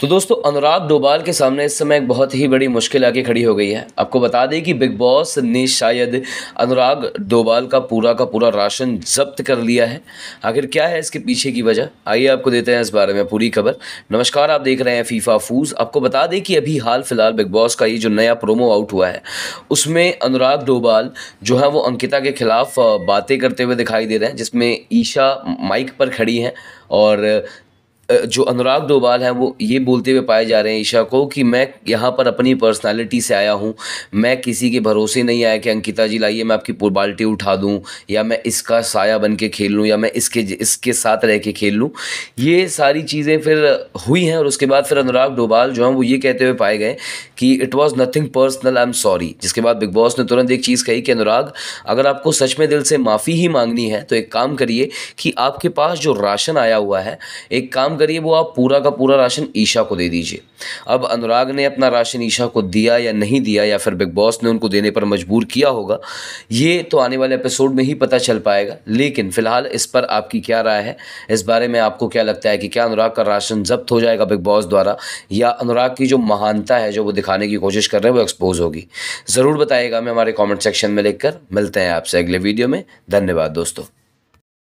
तो दोस्तों अनुराग डोभाल के सामने इस समय एक बहुत ही बड़ी मुश्किल आके खड़ी हो गई है आपको बता दें कि बिग बॉस ने शायद अनुराग डोभाल का पूरा का पूरा राशन जब्त कर लिया है आखिर क्या है इसके पीछे की वजह आइए आपको देते हैं इस बारे में पूरी खबर नमस्कार आप देख रहे हैं फीफा फूज आपको बता दें कि अभी हाल फिलहाल बिग बॉस का ये जो नया प्रोमो आउट हुआ है उसमें अनुराग डोभाल जो है वो अंकिता के खिलाफ बातें करते हुए दिखाई दे रहे हैं जिसमें ईशा माइक पर खड़ी हैं और जो अनुराग डोभाल हैं वो ये बोलते हुए पाए जा रहे हैं ईशा को कि मैं यहाँ पर अपनी पर्सनालिटी से आया हूँ मैं किसी के भरोसे नहीं आया कि अंकिता जी लाइए मैं आपकी बाल्टी उठा दूँ या मैं इसका साया बन के खेल लूँ या मैं इसके इसके साथ रह के खेल लूँ ये सारी चीज़ें फिर हुई हैं और उसके बाद फिर अनुराग डोभाल जो हैं वो ये कहते हुए पाए गए कि it was nothing personal I am sorry जिसके बाद बिग बॉस ने तुरंत एक चीज़ कही कि अनुराग अगर आपको सच में दिल से माफ़ी ही मांगनी है तो एक काम करिए कि आपके पास जो राशन आया हुआ है एक काम करिए वो आप पूरा का पूरा राशन ईशा को दे दीजिए अब अनुराग ने अपना राशन ईशा को दिया या नहीं दिया या फिर बिग बॉस ने उनको देने पर मजबूर किया होगा ये तो आने वाले एपिसोड में ही पता चल पाएगा लेकिन फ़िलहाल इस पर आपकी क्या राय है इस बारे में आपको क्या लगता है कि क्या अनुराग का राशन जब्त हो जाएगा बिग बॉस द्वारा या अनुराग की जो महानता है जो वो दिखाने की कोशिश कर रहे हैं वो एक्सपोज होगी ज़रूर बताइएगा हमें हमारे कॉमेंट सेक्शन में लिखकर मिलते हैं आपसे अगले वीडियो में धन्यवाद दोस्तों